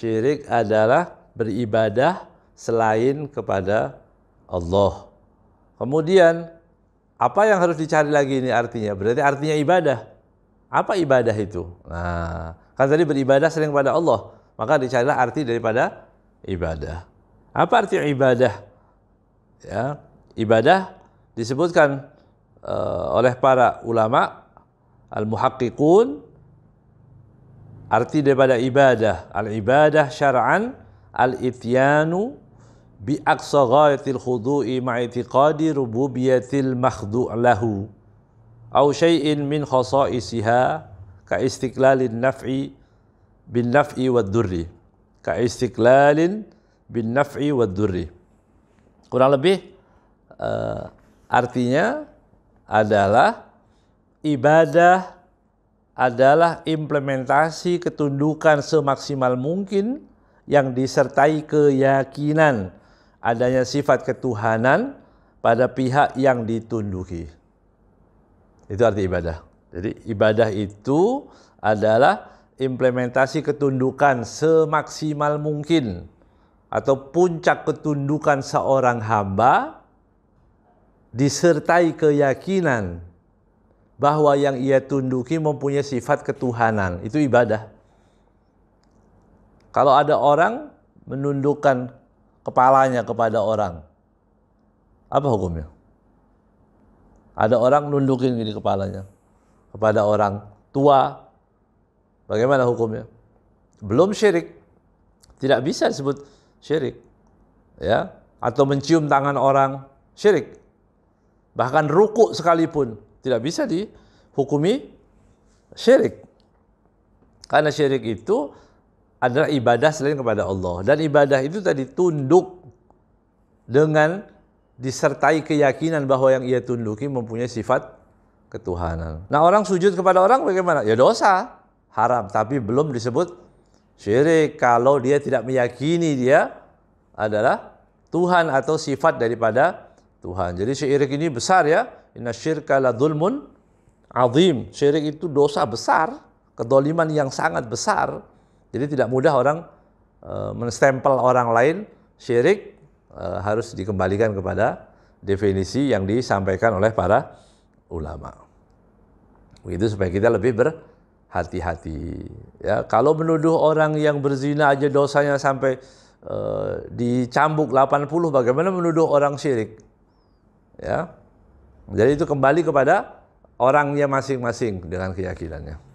Syirik adalah beribadah selain kepada Allah. Kemudian apa yang harus dicari lagi ini artinya? Berarti artinya ibadah. Apa ibadah itu? Nah, kan tadi beribadah selain kepada Allah, maka dicarilah arti daripada ibadah. Apa arti ibadah? Ya, ibadah disebutkan uh, oleh para ulama al-muhaqqiqun Arti daripada ibadah, al-ibadah syar'an al-ityanu bi aqsa ghayatil khudu'i ma'itiqadi rububiyatil makhdu' lahu aw syai'in min khasa'isiha ka istiqlalin naf'i bin naf'i wad durri ka istiqlalin bin naf'i wad durri kurang lebih uh, artinya adalah ibadah adalah implementasi ketundukan semaksimal mungkin yang disertai keyakinan adanya sifat ketuhanan pada pihak yang ditunduki. Itu arti ibadah. Jadi ibadah itu adalah implementasi ketundukan semaksimal mungkin atau puncak ketundukan seorang hamba disertai keyakinan bahwa yang ia tunduki mempunyai sifat ketuhanan. Itu ibadah. Kalau ada orang menundukkan kepalanya kepada orang, apa hukumnya? Ada orang nundukin gini kepalanya kepada orang tua, bagaimana hukumnya? Belum syirik, tidak bisa disebut syirik, ya? Atau mencium tangan orang syirik, bahkan ruku sekalipun tidak bisa dihukumi syirik. Karena syirik itu adalah ibadah selain kepada Allah. Dan ibadah itu tadi tunduk dengan disertai keyakinan bahwa yang ia tunduki mempunyai sifat ketuhanan. Nah orang sujud kepada orang bagaimana? Ya dosa, haram. Tapi belum disebut syirik kalau dia tidak meyakini dia adalah Tuhan atau sifat daripada Tuhan. Jadi syirik ini besar ya. Inna syirka la zulmun azim. Syirik itu dosa besar, kedoliman yang sangat besar. Jadi tidak mudah orang e, menstempel orang lain syirik e, harus dikembalikan kepada definisi yang disampaikan oleh para ulama. Begitu supaya kita lebih berhati-hati. Ya, kalau menuduh orang yang berzina aja dosanya sampai uh, dicambuk 80, bagaimana menuduh orang syirik? Ya, jadi itu kembali kepada orangnya masing-masing dengan keyakinannya.